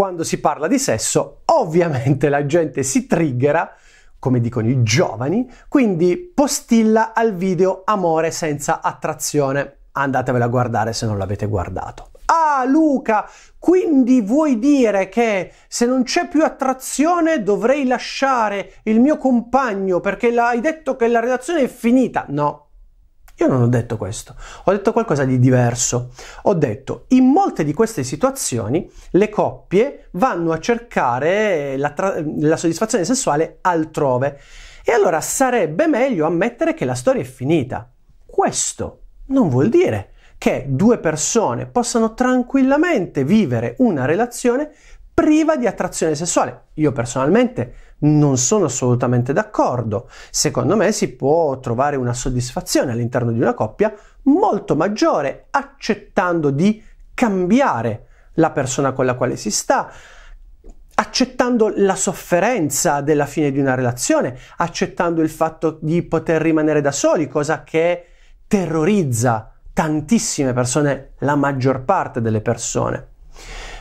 quando si parla di sesso, ovviamente la gente si triggera, come dicono i giovani, quindi postilla al video Amore senza attrazione. Andatevela a guardare se non l'avete guardato. Ah Luca, quindi vuoi dire che se non c'è più attrazione dovrei lasciare il mio compagno perché hai detto che la relazione è finita? No, io non ho detto questo, ho detto qualcosa di diverso. Ho detto, in molte di queste situazioni le coppie vanno a cercare la, tra- la soddisfazione sessuale altrove e allora sarebbe meglio ammettere che la storia è finita. Questo non vuol dire che due persone possano tranquillamente vivere una relazione priva di attrazione sessuale. Io personalmente non sono assolutamente d'accordo. Secondo me si può trovare una soddisfazione all'interno di una coppia molto maggiore accettando di cambiare la persona con la quale si sta, accettando la sofferenza della fine di una relazione, accettando il fatto di poter rimanere da soli, cosa che terrorizza tantissime persone, la maggior parte delle persone.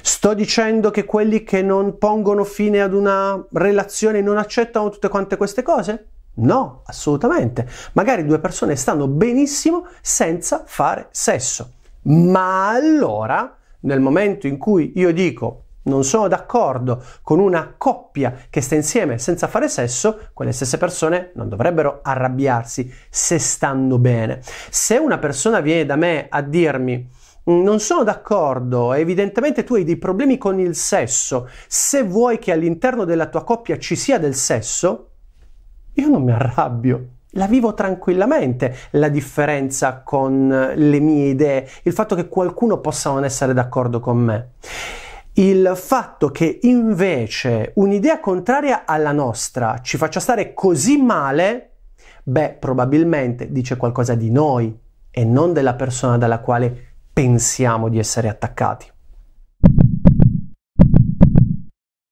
Sto dicendo che quelli che non pongono fine ad una relazione non accettano tutte quante queste cose? No, assolutamente. Magari due persone stanno benissimo senza fare sesso. Ma allora, nel momento in cui io dico non sono d'accordo con una coppia che sta insieme senza fare sesso, quelle stesse persone non dovrebbero arrabbiarsi se stanno bene. Se una persona viene da me a dirmi non sono d'accordo, evidentemente tu hai dei problemi con il sesso, se vuoi che all'interno della tua coppia ci sia del sesso, io non mi arrabbio. La vivo tranquillamente la differenza con le mie idee, il fatto che qualcuno possa non essere d'accordo con me. Il fatto che invece un'idea contraria alla nostra ci faccia stare così male, beh, probabilmente dice qualcosa di noi e non della persona dalla quale pensiamo di essere attaccati.